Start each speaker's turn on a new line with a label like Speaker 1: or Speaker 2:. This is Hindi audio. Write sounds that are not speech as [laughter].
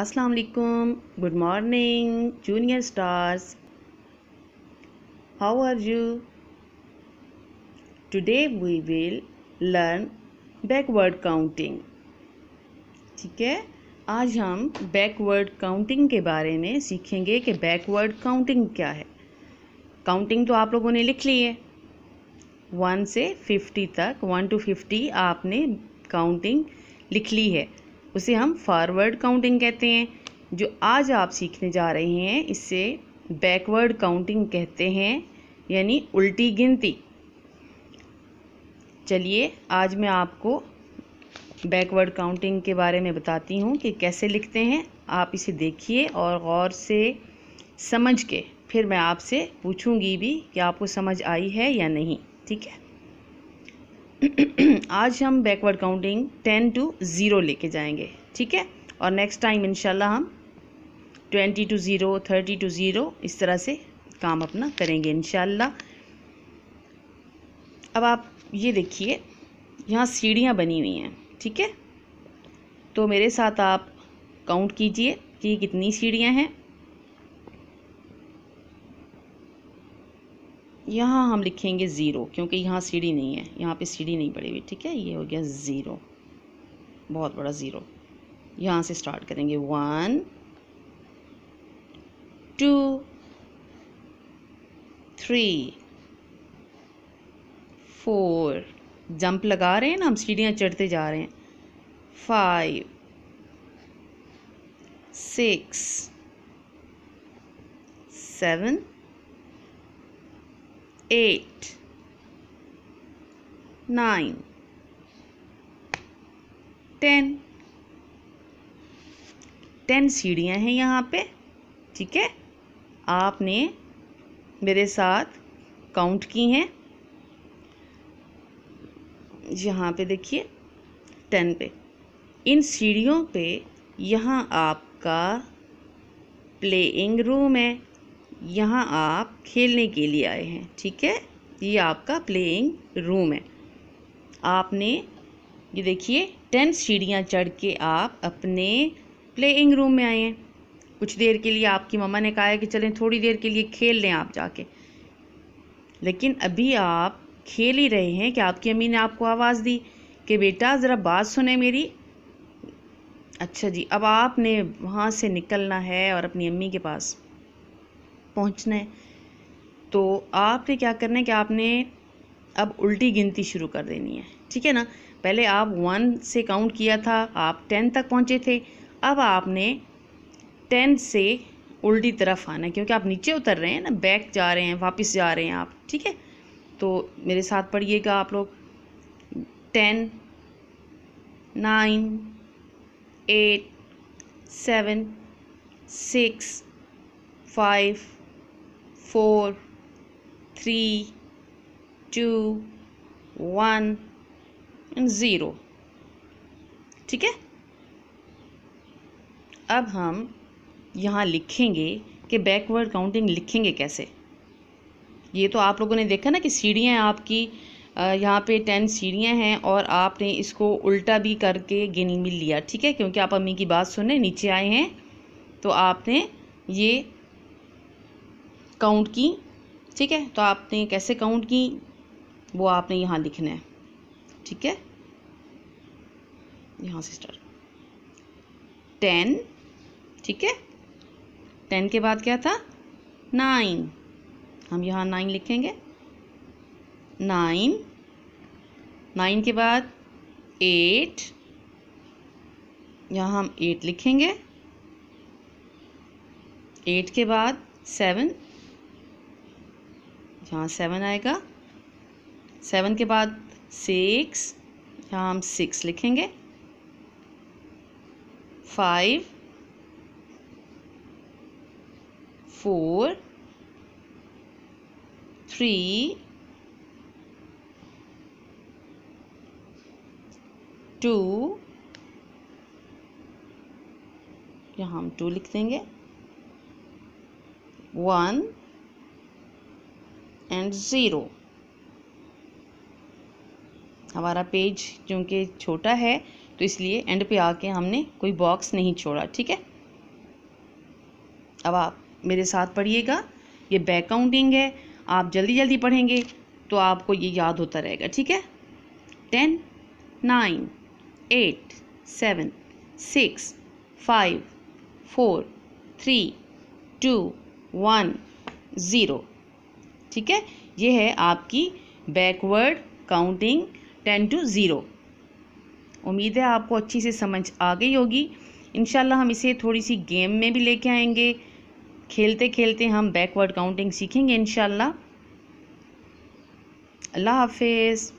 Speaker 1: अस्सलाम वालेकुम good morning junior stars how are you today we will learn backward counting ठीक है आज हम बैकवर्ड काउंटिंग के बारे में सीखेंगे कि बैकवर्ड काउंटिंग क्या है काउंटिंग तो आप लोगों ने लिख ली है वन से फिफ्टी तक वन टू फिफ्टी आपने काउंटिंग लिख ली है उसे हम फॉरवर्ड काउंटिंग कहते हैं जो आज आप सीखने जा रहे हैं इससे बैकवर्ड काउंटिंग कहते हैं यानी उल्टी गिनती चलिए आज मैं आपको बैकवर्ड काउंटिंग के बारे में बताती हूँ कि कैसे लिखते हैं आप इसे देखिए और गौर से समझ के फिर मैं आपसे पूछूंगी भी कि आपको समझ आई है या नहीं ठीक है [clears throat] आज हम backward counting ten to zero लेके जाएंगे ठीक है और नेक्स्ट टाइम इनशाला हम twenty to zero thirty to zero इस तरह से काम अपना करेंगे इनशाला अब आप ये देखिए यहाँ सीढ़ियाँ बनी हुई हैं ठीक है तो मेरे साथ आप काउंट कीजिए कि कितनी सीढ़ियाँ हैं यहाँ हम लिखेंगे ज़ीरो क्योंकि यहाँ सीढ़ी नहीं है यहाँ पे सीढ़ी नहीं पड़ी हुई ठीक है ये हो गया ज़ीरो बहुत बड़ा ज़ीरो यहाँ से स्टार्ट करेंगे one two three four jump लगा रहे हैं ना हम सीढ़ियाँ चढ़ते जा रहे हैं five six seven eight, nine, ten. Ten सीढ़ियाँ हैं यहाँ पे ठीक है आपने मेरे साथ काउंट की हैं यहाँ पे देखिए टेन पे इन सीढ़ियों पे यहाँ आपका प्लेइंग रूम है यहाँ आप खेलने के लिए आए हैं ठीक है ये आपका प्लेइंग रूम है आपने ये देखिए टेन सीढ़ियाँ चढ़ के आप अपने प्लेइंग रूम में आए हैं कुछ देर के लिए आपकी मम्मा ने कहा है कि चलें थोड़ी देर के लिए खेल लें आप जाके लेकिन अभी आप खेल ही रहे हैं कि आपकी अम्मी ने आपको आवाज़ दी कि बेटा ज़रा बात सुने मेरी अच्छा जी अब आपने वहाँ से निकलना है और अपनी अम्मी के पास पहुंचना है तो आपने क्या करना है कि आपने अब उल्टी गिनती शुरू कर देनी है ठीक है ना पहले आप वन से काउंट किया था आप टेन तक पहुंचे थे अब आपने टेन से उल्टी तरफ आना है क्योंकि आप नीचे उतर रहे हैं ना बैक जा रहे हैं वापस जा रहे हैं आप ठीक है तो मेरे साथ पढ़िएगा आप लोग ten nine eight seven six five four three two one zero ठीक है अब हम यहाँ लिखेंगे कि बैकवर्ड काउंटिंग लिखेंगे कैसे ये तो आप लोगों ने देखा ना कि सीढ़ियाँ आपकी यहाँ पे टेन सीढ़ियाँ हैं और आपने इसको उल्टा भी करके गिनी मिल लिया ठीक है क्योंकि आप अम्मी की बात सुने नीचे आए हैं तो आपने ये काउंट की ठीक है तो आपने कैसे काउंट की वो आपने यहाँ लिखना है ठीक है यहाँ से स्टार्ट टेन ठीक है टेन के बाद क्या था नाइन हम यहाँ नाइन लिखेंगे नाइन नाइन के बाद एट यहाँ हम एट लिखेंगे एट के बाद सेवन यहाँ सेवन आएगा सेवन के बाद सिक्स यहाँ हम सिक्स लिखेंगे फाइव फोर थ्री टू यहाँ हम टू लिख देंगे वन एंड ज़ीरो हमारा पेज क्योंकि छोटा है तो इसलिए एंड पे आके हमने कोई बॉक्स नहीं छोड़ा ठीक है अब आप मेरे साथ पढ़िएगा ये बैक काउंटिंग है आप जल्दी जल्दी पढ़ेंगे तो आपको ये याद होता रहेगा ठीक है ten nine eight seven six five four three two one zero ठीक है ये है आपकी backward counting ten to zero उम्मीद है आपको अच्छी से समझ आ गई होगी इन हम इसे थोड़ी सी गेम में भी लेके आएंगे खेलते खेलते हम बैकवर्ड काउंटिंग सीखेंगे इनशाला अल्लाह हाफिज़